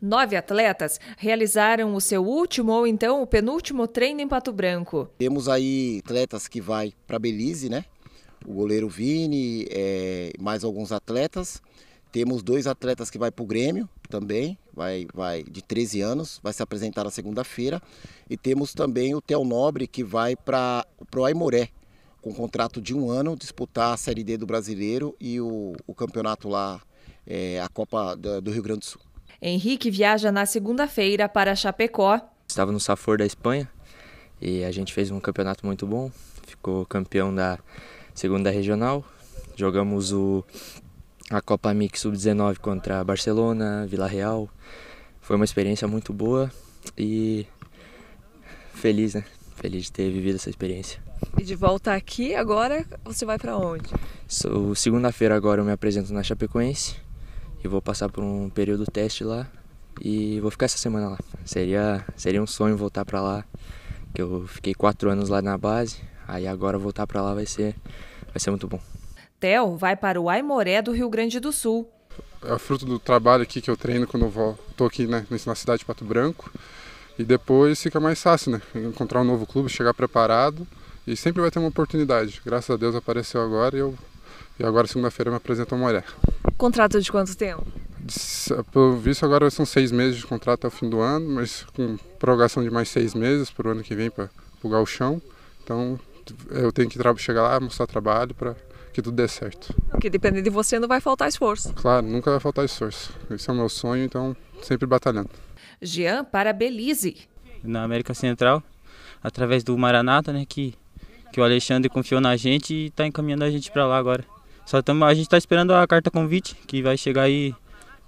Nove atletas realizaram o seu último ou então o penúltimo treino em Pato Branco. Temos aí atletas que vai para Belize, né? O goleiro Vini, é, mais alguns atletas. Temos dois atletas que vai para o Grêmio também, vai, vai de 13 anos, vai se apresentar na segunda-feira. E temos também o Theo Nobre que vai para o Aimoré, com um contrato de um ano, disputar a Série D do Brasileiro e o, o campeonato lá, é, a Copa do Rio Grande do Sul. Henrique viaja na segunda-feira para Chapecó. Estava no Safor da Espanha e a gente fez um campeonato muito bom. Ficou campeão da segunda regional. Jogamos o, a Copa Mix Sub-19 contra Barcelona, Vila Real. Foi uma experiência muito boa e feliz, né? Feliz de ter vivido essa experiência. E de volta aqui agora, você vai para onde? So, segunda-feira agora eu me apresento na Chapecoense eu vou passar por um período teste lá e vou ficar essa semana lá. Seria, seria um sonho voltar para lá, que eu fiquei quatro anos lá na base, aí agora voltar para lá vai ser, vai ser muito bom. Theo vai para o Aimoré do Rio Grande do Sul. É fruto do trabalho aqui que eu treino quando eu estou aqui né, na cidade de Pato Branco. E depois fica mais fácil, né? Encontrar um novo clube, chegar preparado e sempre vai ter uma oportunidade. Graças a Deus apareceu agora e eu e agora segunda-feira me apresenta uma Moré. Contrato de quanto tempo? Pelo visto agora são seis meses de contrato até o fim do ano, mas com prorrogação de mais seis meses para o ano que vem para o galchão. Então eu tenho que chegar lá, mostrar trabalho para que tudo dê certo. Porque dependendo de você não vai faltar esforço. Claro, nunca vai faltar esforço. Esse é o meu sonho, então sempre batalhando. Jean para Belize. Na América Central, através do Maranata, né, que, que o Alexandre confiou na gente e está encaminhando a gente para lá agora. Só tamo, a gente está esperando a carta convite, que vai chegar aí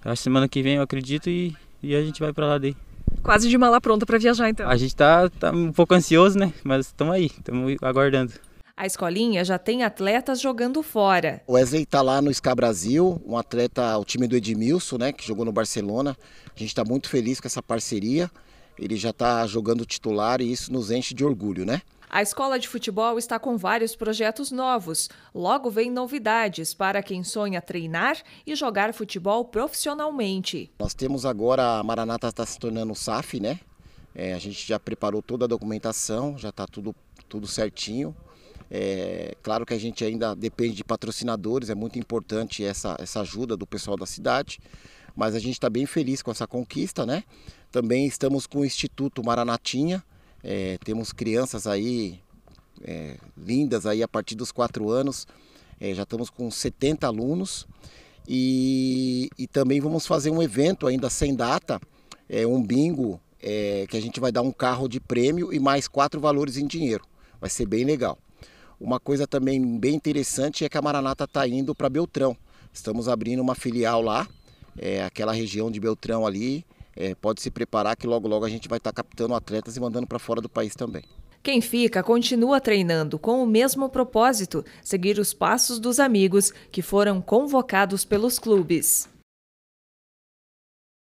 a semana que vem, eu acredito, e, e a gente vai para lá daí. Quase de mala pronta para viajar, então. A gente está tá um pouco ansioso, né? Mas estamos aí, estamos aguardando. A escolinha já tem atletas jogando fora. O Wesley está lá no SCA Brasil, um atleta, o time do Edmilson, né? Que jogou no Barcelona. A gente está muito feliz com essa parceria. Ele já está jogando titular e isso nos enche de orgulho, né? A escola de futebol está com vários projetos novos. Logo vem novidades para quem sonha treinar e jogar futebol profissionalmente. Nós temos agora a Maranata está se tornando SAF, né? É, a gente já preparou toda a documentação, já está tudo, tudo certinho. É, claro que a gente ainda depende de patrocinadores, é muito importante essa, essa ajuda do pessoal da cidade, mas a gente está bem feliz com essa conquista, né? Também estamos com o Instituto Maranatinha, é, temos crianças aí é, lindas aí a partir dos quatro anos. É, já estamos com 70 alunos e, e, também vamos fazer um evento ainda sem data, é, um bingo, é, que a gente vai dar um carro de prêmio e mais quatro valores em dinheiro. Vai ser bem legal. Uma coisa também bem interessante é que a Maranata está indo para Beltrão. Estamos abrindo uma filial lá, é, aquela região de Beltrão ali, é, pode se preparar que logo logo a gente vai estar tá captando atletas e mandando para fora do país também. Quem fica continua treinando com o mesmo propósito, seguir os passos dos amigos que foram convocados pelos clubes.